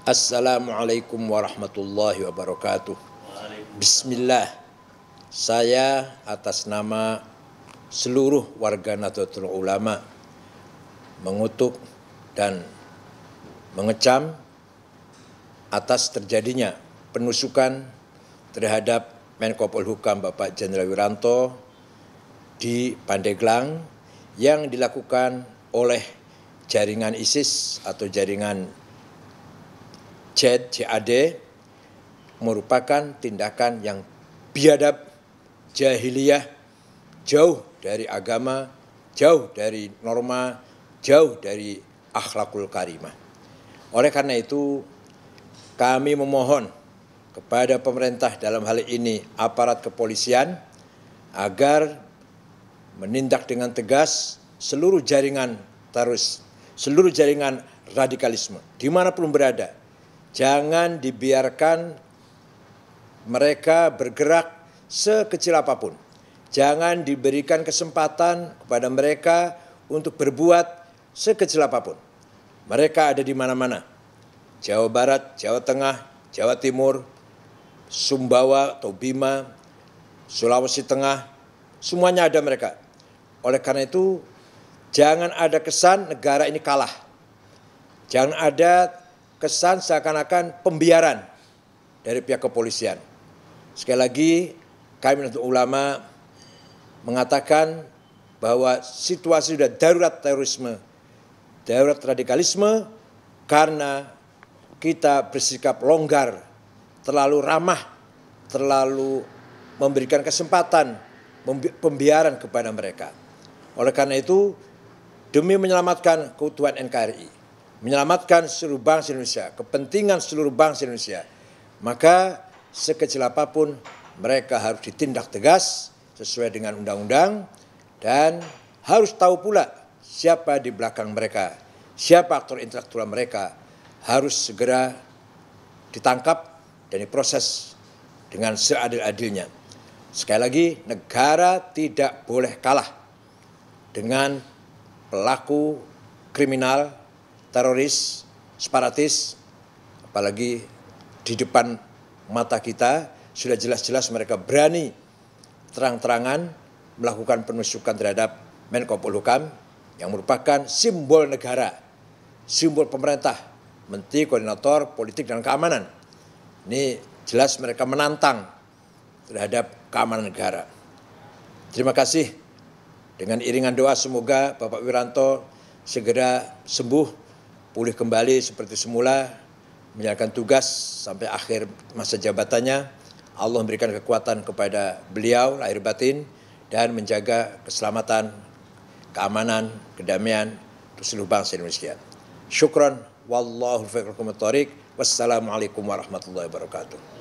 Assalamualaikum warahmatullahi wabarakatuh. Bismillah. Saya atas nama seluruh warga Nahdlatul Ulama mengutuk dan mengecam atas terjadinya penusukan terhadap Menko Polhukam Bapak Jenderal Wiranto di Pandeglang yang dilakukan oleh jaringan ISIS atau jaringan JAD, JAD merupakan tindakan yang biadab, jahiliyah, jauh dari agama, jauh dari norma, jauh dari akhlakul karimah. Oleh karena itu, kami memohon kepada pemerintah dalam hal ini aparat kepolisian agar menindak dengan tegas seluruh jaringan terus, seluruh jaringan radikalisme dimanapun berada, Jangan dibiarkan mereka bergerak sekecil apapun. Jangan diberikan kesempatan kepada mereka untuk berbuat sekecil apapun. Mereka ada di mana-mana. Jawa Barat, Jawa Tengah, Jawa Timur, Sumbawa atau Bima, Sulawesi Tengah, semuanya ada mereka. Oleh karena itu, jangan ada kesan negara ini kalah. Jangan ada kesan seakan-akan pembiaran dari pihak kepolisian. Sekali lagi, kami untuk ulama mengatakan bahwa situasi sudah darurat terorisme, darurat radikalisme karena kita bersikap longgar, terlalu ramah, terlalu memberikan kesempatan pembiaran kepada mereka. Oleh karena itu, demi menyelamatkan keutuhan NKRI, menyelamatkan seluruh bangsa Indonesia, kepentingan seluruh bangsa Indonesia. Maka sekecil apapun mereka harus ditindak tegas sesuai dengan undang-undang dan harus tahu pula siapa di belakang mereka, siapa aktor intelektual mereka harus segera ditangkap dan diproses dengan seadil-adilnya. Sekali lagi, negara tidak boleh kalah dengan pelaku kriminal teroris, separatis, apalagi di depan mata kita sudah jelas-jelas mereka berani terang-terangan melakukan penusukan terhadap Menko Polhukam yang merupakan simbol negara, simbol pemerintah, menteri koordinator politik dan keamanan. Ini jelas mereka menantang terhadap keamanan negara. Terima kasih. Dengan iringan doa semoga Bapak Wiranto segera sembuh pulih kembali seperti semula, menjalankan tugas sampai akhir masa jabatannya. Allah memberikan kekuatan kepada beliau lahir batin dan menjaga keselamatan, keamanan, kedamaian untuk seluruh bangsa Indonesia. Syukran. Wallahu fiqrakum Wassalamualaikum warahmatullahi wabarakatuh.